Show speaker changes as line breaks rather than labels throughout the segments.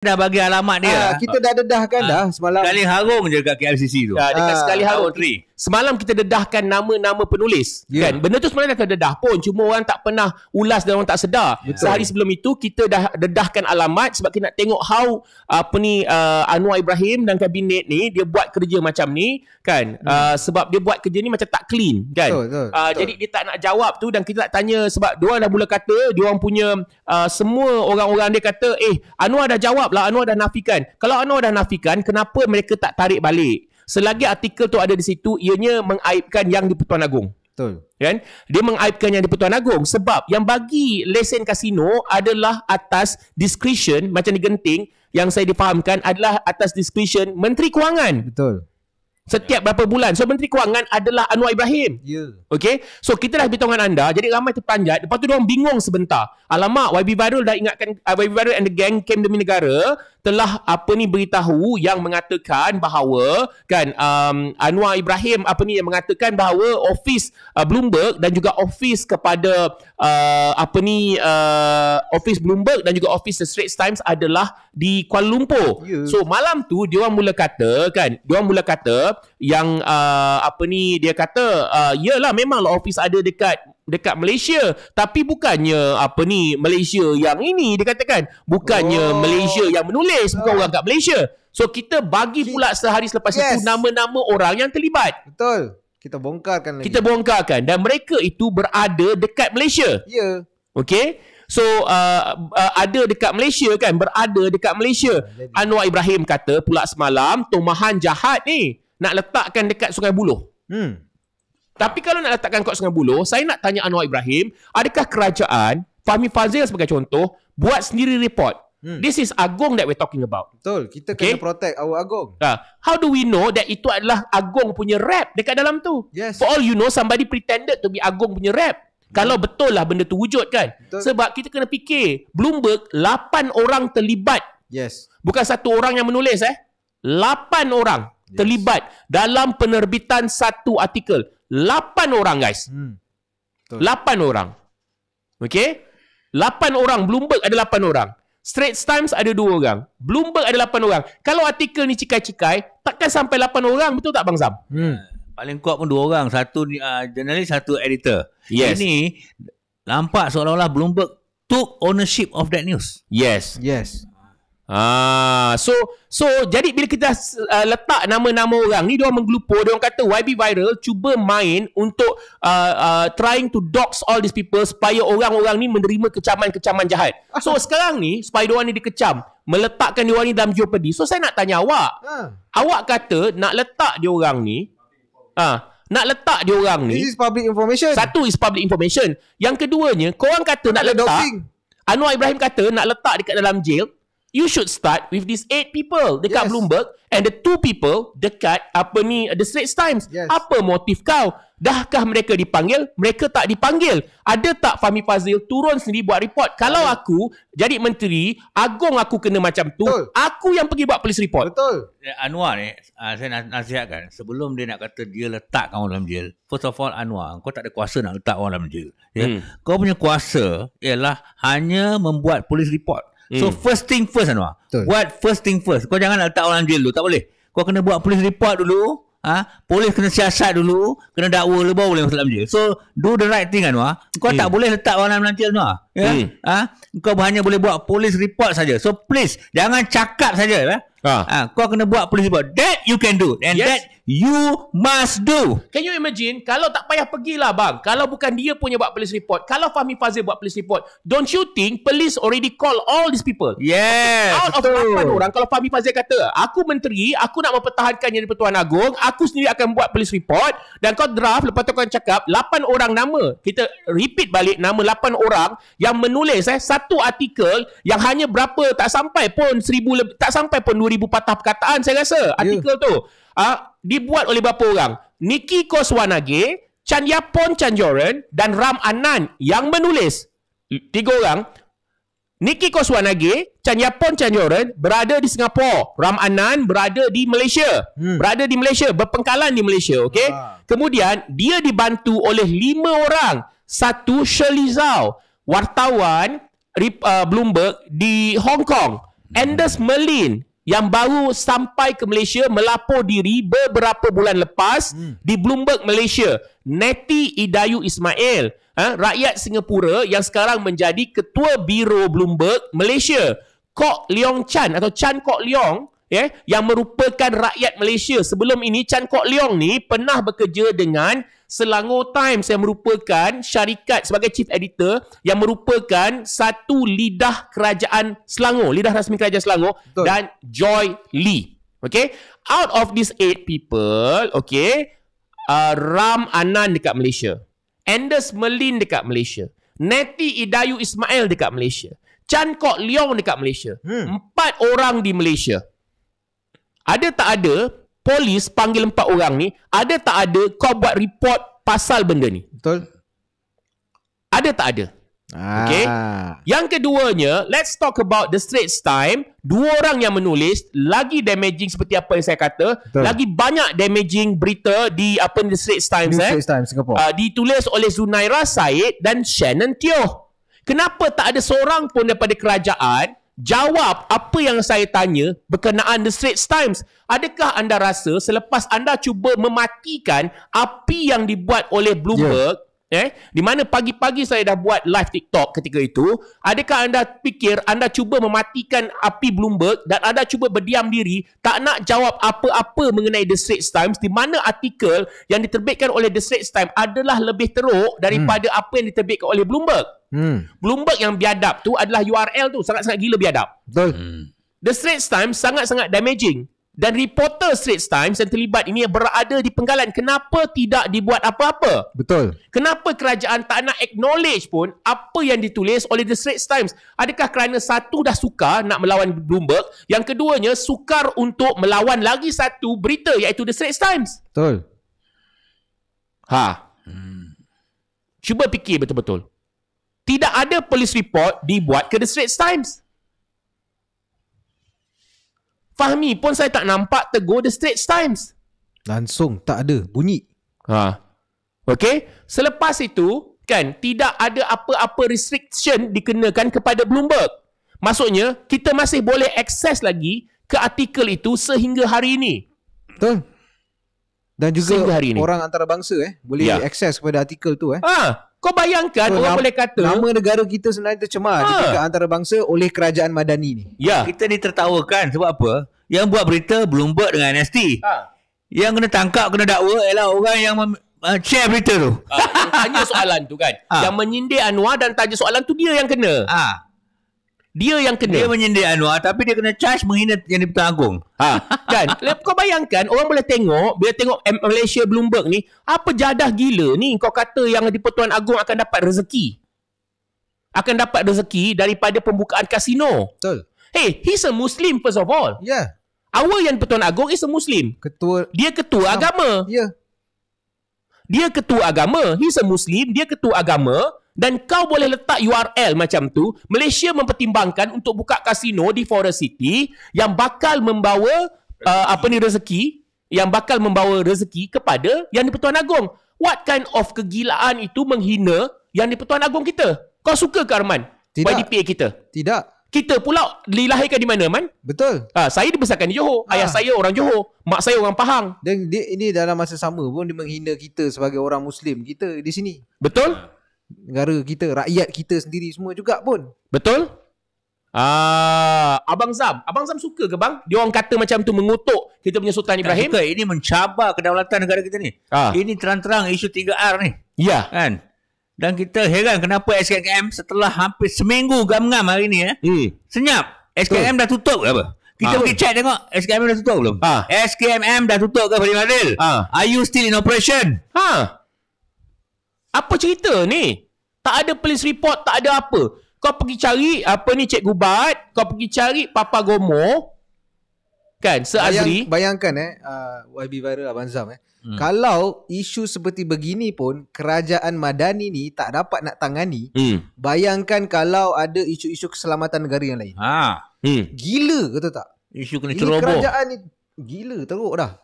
dah bagi alamat dia. Ha, kita dah dedahkan ha. dah semalam. Sekali harung
je ah, dekat KLCC tu. Ha, dekat ha. sekali harung. Tree.
Semalam kita dedahkan nama-nama penulis yeah. kan. Benda tu sebenarnya dah dedah pun cuma orang tak pernah ulas dan orang tak sedar. Betul. Sehari sebelum itu kita dah dedahkan alamat sebab kita nak tengok how apa ni uh, Anwar Ibrahim dan kabinet ni dia buat kerja macam ni kan. Hmm. Uh, sebab dia buat kerja ni macam tak clean kan. Betul, betul, uh, betul. jadi dia tak nak jawab tu dan kita nak tanya sebab dia orang dah mula kata dia orang punya uh, semua orang-orang dia kata eh Anwar dah jawab lah Anwar dah nafikan. Kalau Anwar dah nafikan kenapa mereka tak tarik balik? selagi artikel tu ada di situ ianya mengaibkan yang di Pertuan Agong betul kan dia mengaibkan yang di Pertuan Agong sebab yang bagi lesen kasino adalah atas discretion macam di Genting yang saya difahamkan adalah atas discretion Menteri Kewangan betul setiap berapa bulan. So Menteri Kewangan adalah Anwar Ibrahim. Ya. Yeah. Okey. So kita dah beritahu dengan anda. Jadi ramai terpanjat. Lepas tu diorang bingung sebentar. Alamak YB Barul dah ingatkan uh, YB Barul and the gang came demi negara telah apa ni beritahu yang mengatakan bahawa kan um, Anwar Ibrahim apa ni yang mengatakan bahawa ofis uh, Bloomberg dan juga ofis kepada uh, apa ni uh, ofis Bloomberg dan juga ofis The Straits Times adalah di Kuala Lumpur. Yes. Ya. So malam tu dia orang mula kata kan dia orang mula kata yang uh, apa ni dia kata uh, yalah memanglah ofis ada dekat dekat Malaysia tapi bukannya apa ni Malaysia yang ini dikatakan bukannya oh. Malaysia yang menulis bukan oh. orang kat Malaysia so kita bagi pula sehari selepas yes. itu nama-nama orang yang terlibat betul
kita bongkarkan lagi
kita bongkarkan dan mereka itu berada dekat Malaysia ya yeah. okey So uh, uh, ada dekat Malaysia kan berada dekat Malaysia. Ah, Anwar Ibrahim kata pula semalam tumahan jahat ni nak letakkan dekat Sungai Buloh. Hmm. Tapi kalau nak letakkan kod sungai buloh, saya nak tanya Anwar Ibrahim, adakah kerajaan, Fahmi Fazil sebagai contoh, buat sendiri report? Hmm. This is agong that we're talking about. Betul. Kita okay. kena
protect our agong. Uh,
how do we know that itu adalah agong punya rap dekat dalam tu? Yes. For all you know, somebody pretended to be agong punya rap. Hmm. Kalau betul lah benda tu wujud kan? Betul. Sebab kita kena fikir, Bloomberg, 8 orang terlibat. Yes. Bukan satu orang yang menulis eh. 8 orang yes. terlibat dalam penerbitan satu artikel. Lapan orang guys. Hmm. Betul. 8 orang. Okay? lapan orang. Bloomberg ada lapan orang. Straits Times ada dua orang. Bloomberg ada lapan orang. Kalau artikel ni cikai-cikai, takkan sampai lapan orang. Betul tak Bang Zam? Hmm.
Paling kuat pun 2 orang. Satu uh, jurnalis, satu editor. Yes. Ini
nampak seolah-olah Bloomberg took ownership of that news. Yes. Yes. Ah, so so jadi bila kita uh, letak nama-nama orang ni dia orang menggelupo dia orang kata YB viral cuba main untuk uh, uh, trying to dox all these people supaya orang-orang ni menerima kecaman-kecaman jahat. So sekarang ni supaya dia orang ni dikecam, meletakkan dia orang ni dalam jeopardy. So saya nak tanya awak. Huh. Ha. Awak kata nak letak dia orang ni ah uh, nak letak dia orang ni. This is public information. Satu is public information. Yang keduanya, orang kata nak, nak letak. Doxing. Anwar Ibrahim kata nak letak dekat dalam jail you should start with these eight people dekat yes. Bloomberg and the two people dekat apa ni the Straits Times. Yes. Apa motif kau? Dahkah mereka dipanggil? Mereka tak dipanggil. Ada tak Fahmi Fazil turun sendiri buat report? Kalau Betul. aku jadi menteri, agung aku kena macam tu, Betul. aku yang pergi buat polis report. Betul.
Eh, Anwar ni, ah, saya nasihatkan, sebelum dia nak kata dia letak kau dalam jail, first of all Anwar, kau tak ada kuasa nak letak orang dalam jail. Ya? Hmm. Kau punya kuasa ialah hanya membuat polis report. So hmm. first thing first Anwar. Betul. What first thing first? Kau jangan letak orang jail dulu. Tak boleh. Kau kena buat polis report dulu. Ha? Polis kena siasat dulu. Kena dakwa dulu baru boleh masuk dalam jail. So do the right thing Anwar. Kau eh. tak hmm. boleh letak orang dalam jail Anwar. Ya? Eh. Ha? Kau hanya boleh buat polis report saja. So please jangan cakap saja. Ha? Ha. ha? Kau kena buat polis report. That you can do. And yes. that you must
do. Can you imagine kalau tak payah pergi lah bang. Kalau bukan dia punya buat police report. Kalau Fahmi Fazil buat police report. Don't you think police already call all these people? Yes. Out betul. of 8 orang. Kalau Fahmi Fazil kata, aku menteri, aku nak mempertahankan yang di Pertuan Agong. Aku sendiri akan buat police report. Dan kau draft, lepas tu kau cakap, 8 orang nama. Kita repeat balik nama 8 orang yang menulis eh, satu artikel yang hanya berapa, tak sampai pun 1,000 tak sampai pun 2,000 patah perkataan saya rasa. Ya. Artikel yeah. tu uh, dibuat oleh berapa orang? Nikki Koswanage, Chan Yapon Chan Joran dan Ram Anan yang menulis. Tiga orang. Nikki Koswanage, Chan Yapon Chan Joran berada di Singapura. Ram Anan berada di Malaysia. Hmm. Berada di Malaysia, berpengkalan di Malaysia. Okay? Ah. Kemudian, dia dibantu oleh lima orang. Satu, Shirley Zhao, wartawan Rip, uh, Bloomberg di Hong Kong. Hmm. Anders Merlin, yang baru sampai ke Malaysia melapor diri beberapa bulan lepas hmm. di Bloomberg Malaysia, Neti Idayu Ismail, eh, rakyat Singapura yang sekarang menjadi ketua biro Bloomberg Malaysia, Kok Leong Chan atau Chan Kok Leong, yeah, yang merupakan rakyat Malaysia. Sebelum ini, Chan Kok Leong ni pernah bekerja dengan Selangor Times yang merupakan syarikat sebagai chief editor yang merupakan satu lidah kerajaan Selangor, lidah rasmi kerajaan Selangor Betul. dan Joy Lee. Okay, out of these eight people, okay, uh, Ram Anan dekat Malaysia, Anders Melin dekat Malaysia, Neti Idayu Ismail dekat Malaysia, Chan Kok Leong dekat Malaysia. Hmm. Empat orang di Malaysia ada tak ada polis panggil empat orang ni ada tak ada kau buat report pasal benda ni betul ada tak ada ah. okey yang keduanya let's talk about the straight time dua orang yang menulis lagi damaging seperti apa yang saya kata betul. lagi banyak damaging berita di apa the straight times eh straight times singapore uh, ditulis oleh Zunaira Said dan Shannon Teo kenapa tak ada seorang pun daripada kerajaan jawab apa yang saya tanya berkenaan The Straits Times. Adakah anda rasa selepas anda cuba mematikan api yang dibuat oleh Bloomberg, yes. Ya. Eh, di mana pagi-pagi saya dah buat live TikTok ketika itu, adakah anda fikir anda cuba mematikan api Bloomberg dan anda cuba berdiam diri, tak nak jawab apa-apa mengenai The Straits Times, di mana artikel yang diterbitkan oleh The Straits Times adalah lebih teruk daripada hmm. apa yang diterbitkan oleh Bloomberg. Hmm. Bloomberg yang biadab tu adalah URL tu, sangat-sangat gila biadab. Betul. Hmm. The Straits Times sangat-sangat damaging dan reporter Straits Times yang terlibat ini yang berada di penggalan kenapa tidak dibuat apa-apa betul kenapa kerajaan tak nak acknowledge pun apa yang ditulis oleh The Straits Times adakah kerana satu dah sukar nak melawan Bloomberg yang keduanya sukar untuk melawan lagi satu berita iaitu The Straits Times betul ha hmm. cuba fikir betul-betul tidak ada police report dibuat ke The Straits Times Fahmi pun saya tak nampak tegur The Straits Times.
Langsung tak ada
bunyi. Ha. okay. selepas itu kan tidak ada apa-apa restriction dikenakan kepada Bloomberg. Maksudnya kita masih boleh akses lagi ke artikel itu sehingga hari ini.
Betul. Dan juga orang antarabangsa eh boleh ya. akses kepada artikel tu eh. Ha. Kau bayangkan so, orang boleh kata nama negara kita sebenarnya tercemar ha. antara bangsa oleh kerajaan madani ni. Ya. Kita ni tertawakan
sebab apa? Yang buat berita belum Bloomberg dengan NST. Ha. Yang kena tangkap kena dakwa ialah
orang yang mem- Uh, share berita tu. Uh, tanya soalan tu kan. Uh. Yang menyindir Anwar dan tanya soalan tu dia yang kena. Uh. Dia yang kena. Dia menyindir Anwar tapi dia kena charge menghina yang dipertuan agung. Agong. Ha. kan? Lah, kau bayangkan orang boleh tengok, bila tengok Malaysia Bloomberg ni, apa jadah gila ni kau kata yang dipertuan agung akan dapat rezeki. Akan dapat rezeki daripada pembukaan kasino. Betul. Hey, he's a Muslim first of all. Yeah. Awal yang di-Pertuan Agong is a Muslim. Ketua. Dia ketua Islam. agama. Yeah. Dia ketua agama. He's a Muslim. Dia ketua agama. Dan kau boleh letak URL macam tu. Malaysia mempertimbangkan untuk buka kasino di Forest City yang bakal membawa uh, apa ni rezeki yang bakal membawa rezeki kepada Yang di-Pertuan Agong. What kind of kegilaan itu menghina Yang di-Pertuan Agong kita? Kau suka ke Arman? Tidak. YDPA kita? Tidak. Kita pula dilahirkan di mana, Man? Betul.
Ha, saya dibesarkan di Johor. Ha. Ayah saya orang Johor. Mak saya orang Pahang. Dan dia, ini dalam masa sama pun dia menghina kita sebagai orang Muslim. Kita di sini. Betul? Ha negara kita, rakyat kita sendiri semua juga pun. Betul? Ah, uh, Abang Zam, Abang Zam suka
ke bang? Dia orang kata macam tu mengutuk kita punya Sultan tak Ibrahim. Suka. Ini mencabar kedaulatan negara kita ni.
Uh. Ini terang-terang isu 3R ni. Ya. Yeah. Kan? Dan kita heran kenapa SKM setelah hampir seminggu gam-gam hari ni eh. Hmm. Senyap. SKM dah tutup apa? Kita ha. pergi check tengok SKM dah tutup belum? Ha. Ah. SKM dah tutup ke Fadil Madil? Ha. Are you still in
operation? Ha. Apa cerita ni? Tak ada police report, tak ada apa. Kau pergi cari apa ni Cik Gubat, kau pergi cari Papa Gomo. Kan, Sir Bayang,
Bayangkan eh, uh, YB Viral Abang Zam eh. Hmm. Kalau isu seperti begini pun kerajaan madani ni tak dapat nak tangani, hmm. bayangkan kalau ada isu-isu keselamatan negara yang lain.
Ha. Hmm.
Gila kata tak?
Isu kena ceroboh. Kerajaan
ni gila teruk dah.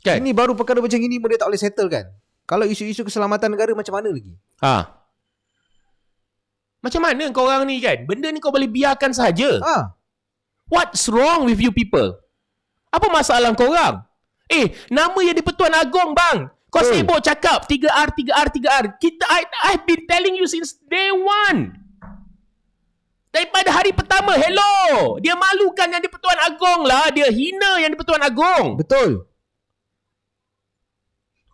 Kan? Ini baru perkara macam ini boleh tak boleh settle kan? Kalau isu-isu keselamatan negara macam mana lagi? Ha. Macam mana kau orang ni kan? Benda ni kau boleh biarkan saja. Ha. What's
wrong with you people? Apa masalah kau orang? Eh, nama yang di-Pertuan Agong bang. Kau hmm. sibuk cakap 3R 3R 3R. Kita I, I've been telling you since day one. Daripada hari pertama, hello. Dia malukan yang di-Pertuan Agong lah, dia hina yang di-Pertuan Agong. Betul.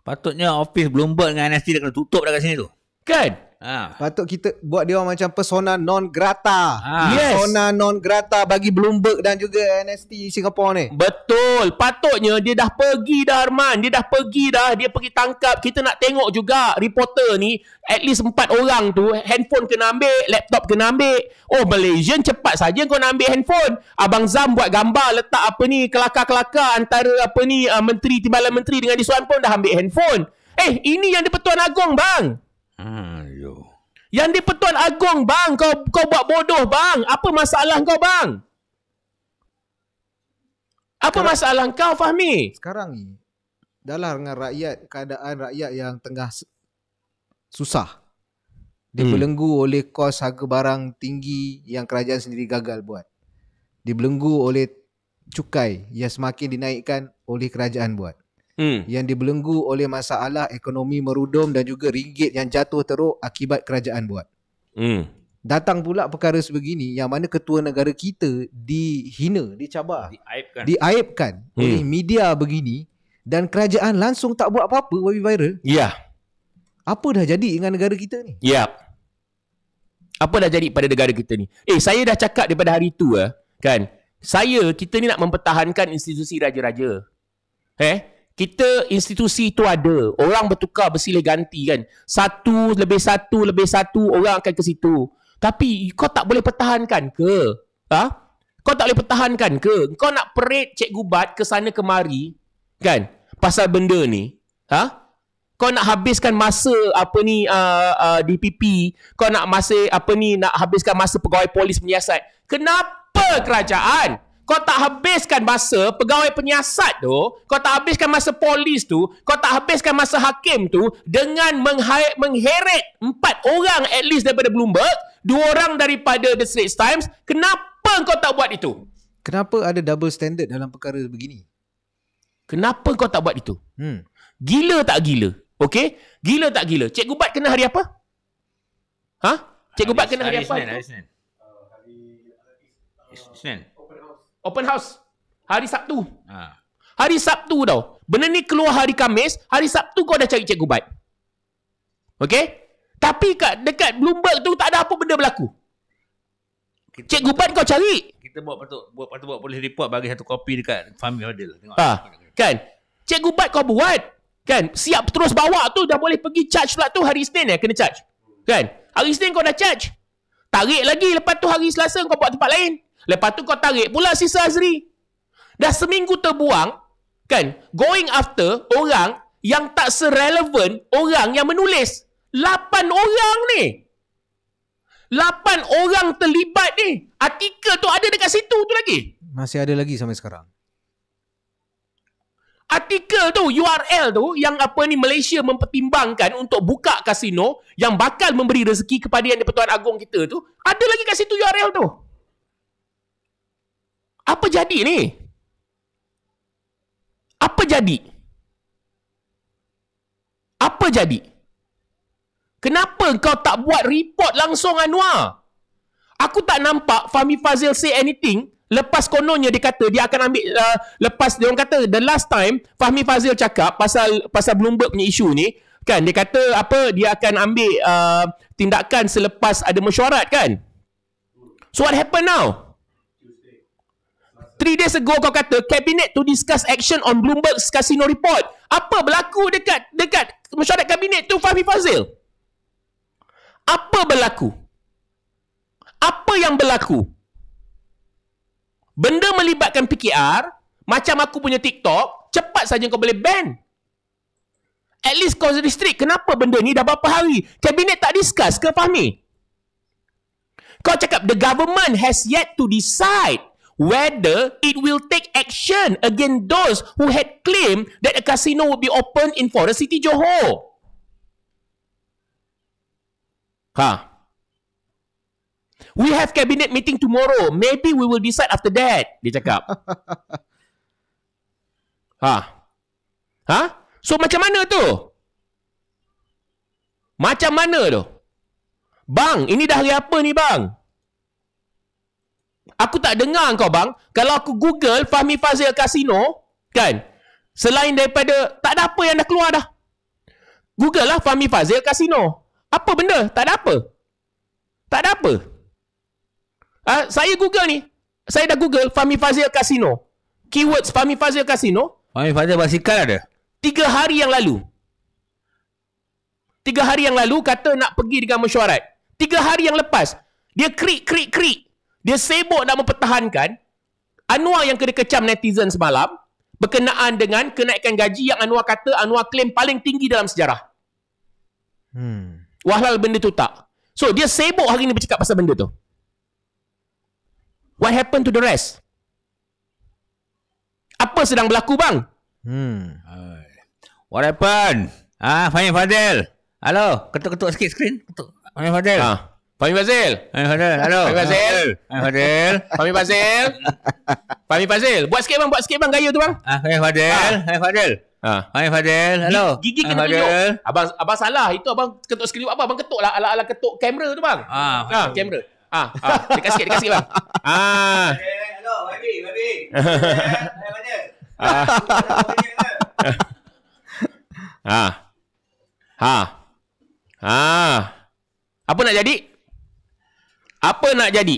Patutnya office Bloomberg dengan NST dia kena tutup dekat sini tu. Kan? Ha.
Patut kita buat dia macam persona non grata. Ha. Yes. Persona non grata bagi Bloomberg dan juga NST Singapore ni. Betul. Patutnya dia dah pergi dah Arman. Dia dah pergi dah.
Dia pergi tangkap. Kita nak tengok juga reporter ni. At least empat orang tu. Handphone kena ambil. Laptop kena ambil. Oh Malaysian cepat saja kau nak ambil handphone. Abang Zam buat gambar letak apa ni. Kelakar-kelakar antara apa ni. Uh, menteri, Timbalan Menteri dengan Disuan pun dah ambil handphone. Eh ini yang di Petuan Agong bang. Hmm. Yang di Petuan Agong bang, kau kau buat bodoh bang. Apa masalah kau bang?
Apa sekarang, masalah kau Fahmi? Sekarang ni dalam dengan rakyat, keadaan rakyat yang tengah susah. Dibelenggu hmm. oleh kos harga barang tinggi yang kerajaan sendiri gagal buat. Dibelenggu oleh cukai yang semakin dinaikkan oleh kerajaan buat hmm. yang dibelenggu oleh masalah ekonomi merudum dan juga ringgit yang jatuh teruk akibat kerajaan buat. Hmm. Datang pula perkara sebegini yang mana ketua negara kita dihina, dicabar, diaibkan, diaibkan hmm. oleh media begini dan kerajaan langsung tak buat apa-apa wabi viral. Ya. Yeah. Apa dah jadi dengan negara kita ni?
Ya. Yep. Apa dah jadi pada negara kita ni? Eh, saya dah cakap daripada hari tu eh, kan. Saya, kita ni nak mempertahankan institusi raja-raja. Eh? Kita institusi itu ada. Orang bertukar bersilih ganti kan. Satu lebih satu lebih satu orang akan ke situ. Tapi kau tak boleh pertahankan ke? Ha? Kau tak boleh pertahankan ke? Kau nak perit cek gubat ke sana kemari kan? Pasal benda ni. Ha? Kau nak habiskan masa apa ni uh, ah, uh, ah, DPP. Kau nak masa apa ni nak habiskan masa pegawai polis menyiasat. Kenapa kerajaan? Kau tak habiskan masa pegawai penyiasat tu, kau tak habiskan masa polis tu, kau tak habiskan masa hakim tu dengan mengheret empat orang at least daripada Bloomberg, dua orang daripada The Straits Times. Kenapa kau tak buat itu?
Kenapa ada double standard dalam perkara begini? Kenapa kau tak buat itu? Hmm. Gila
tak gila? Okay? Gila tak gila? Cik Gubat kena hari apa? Ha? Cik Gubat kena hari, hari apa? Hari Senin.
Hari Senin. Uh, hari,
Senin. Open house. Hari Sabtu. Ha. Hari Sabtu tau. Benda ni keluar hari Kamis. Hari Sabtu kau dah cari Cikgu Bad. Okay? Tapi kat, dekat Bloomberg tu tak ada apa benda berlaku. Kita Cikgu Bad kau cari.
Kita buat patut buat patut buat polis report bagi satu kopi dekat Fahmi Hodel. Tengok.
Ha. Kan? Cikgu Bad kau buat. Kan? Siap terus bawa tu dah boleh pergi charge pula tu hari Isnin eh kena charge. Kan? Hari Isnin kau dah charge. Tarik lagi lepas tu hari Selasa kau buat tempat lain. Lepas tu kau tarik pula sisa Azri. Dah seminggu terbuang, kan? Going after orang yang tak serelevan orang yang menulis. Lapan orang ni. Lapan orang terlibat ni. Artikel tu ada dekat situ tu lagi.
Masih ada lagi sampai sekarang.
Artikel tu, URL tu yang apa ni Malaysia mempertimbangkan untuk buka kasino yang bakal memberi rezeki kepada yang di Pertuan Agong kita tu, ada lagi kat situ URL tu. Apa jadi ni? Apa jadi? Apa jadi? Kenapa kau tak buat report langsung Anwar? Aku tak nampak Fahmi Fazil say anything lepas kononnya dia kata dia akan ambil uh, lepas dia orang kata the last time Fahmi Fazil cakap pasal pasal Bloomberg punya isu ni kan dia kata apa dia akan ambil uh, tindakan selepas ada mesyuarat kan. So what happen now? 3 days ago kau kata cabinet to discuss action on Bloomberg casino report. Apa berlaku dekat dekat mesyuarat kabinet tu Fahmi Fazil? Apa berlaku? Apa yang berlaku? Benda melibatkan PKR, macam aku punya TikTok, cepat saja kau boleh ban. At least kau restrict. Kenapa benda ni dah berapa hari? Kabinet tak discuss ke Fahmi? Kau cakap the government has yet to decide whether it will take action against those who had claimed that a casino would be opened in Forest City Johor. Ha. Huh. We have cabinet meeting tomorrow. Maybe we will decide after that. Dia cakap. ha. Ha? So macam mana tu? Macam mana tu? Bang, ini dah hari apa ni bang? Aku tak dengar kau bang. Kalau aku Google Fahmi Fazil Casino, kan? Selain daripada tak ada apa yang dah keluar dah. Google lah Fahmi Fazil Casino. Apa benda? Tak ada apa. Tak ada apa. Ha, saya Google ni. Saya dah Google Fahmi Fazil Casino. Keywords Fahmi Fazil Casino. Fahmi Fazil Basikal ada? Tiga hari yang lalu. Tiga hari yang lalu kata nak pergi dengan mesyuarat. Tiga hari yang lepas. Dia krik, krik, krik dia sibuk nak mempertahankan Anwar yang kena kecam netizen semalam berkenaan dengan kenaikan gaji yang Anwar kata Anwar klaim paling tinggi dalam sejarah. Hmm. Wahlal benda tu tak. So, dia sibuk hari ni bercakap pasal benda tu. What happened to the rest? Apa sedang berlaku, bang? Hmm. What
happened? Ah, Fahim Fadil. Hello, ketuk-ketuk sikit screen. Ketuk. Fahim Fadil. Ha. Pami Fazil. Hai Fazil. Hello. Pami Fazil. Hai Fadil. Fahmi Fazil. Fahmi
Fazil. Buat sikit bang, buat sikit bang gaya tu bang. Ah, hai Fadil. Hai Fadil.
Ah, hai Fadil. Ah. Hello. Gigi kena tunjuk.
Abang abang salah. Itu abang ketuk skrip abang. Abang ketuklah ala-ala ketuk kamera tu bang. Ah, ah kamera. Ah, ah. Dekat sikit, dekat sikit bang. Ah. Eh, eh, hello, Fadil. Fadil. Hai Fadil. Ah. ah. Ha. ha. Ha. Apa nak jadi? Apa nak jadi?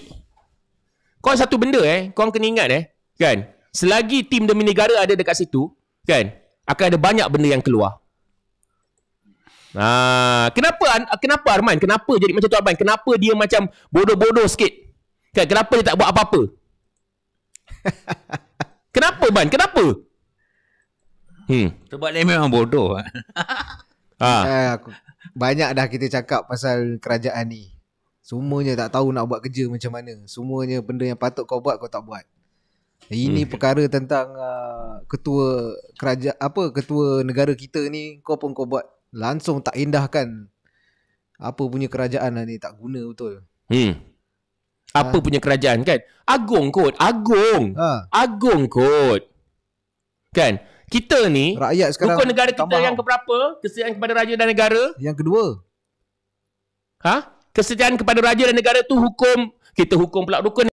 Kau satu benda eh, kau kena ingat eh, kan? Selagi tim demi negara ada dekat situ, kan? Akan ada banyak benda yang keluar. Nah, ha, kenapa kenapa Arman? Kenapa jadi macam tu Arman? Kenapa dia macam bodoh-bodoh sikit? Kan kenapa dia tak buat apa-apa? kenapa ban? Kenapa?
Hmm. Sebab dia memang bodoh.
ah. banyak dah kita cakap pasal kerajaan ni. Semuanya tak tahu nak buat kerja macam mana. Semuanya benda yang patut kau buat kau tak buat. Ini hmm. perkara tentang uh, ketua keraja apa ketua negara kita ni kau pun kau buat langsung tak indahkan apa punya kerajaan lah ni tak guna betul. Hmm. Apa ha. punya kerajaan kan? agung kot, agung Ha.
Agong kot. Kan? Kita ni rakyat sekarang bukan negara kita yang keberapa? Kesian kepada raja dan negara. Yang kedua. Ha? kesetiaan kepada raja dan negara tu hukum kita hukum pula dukun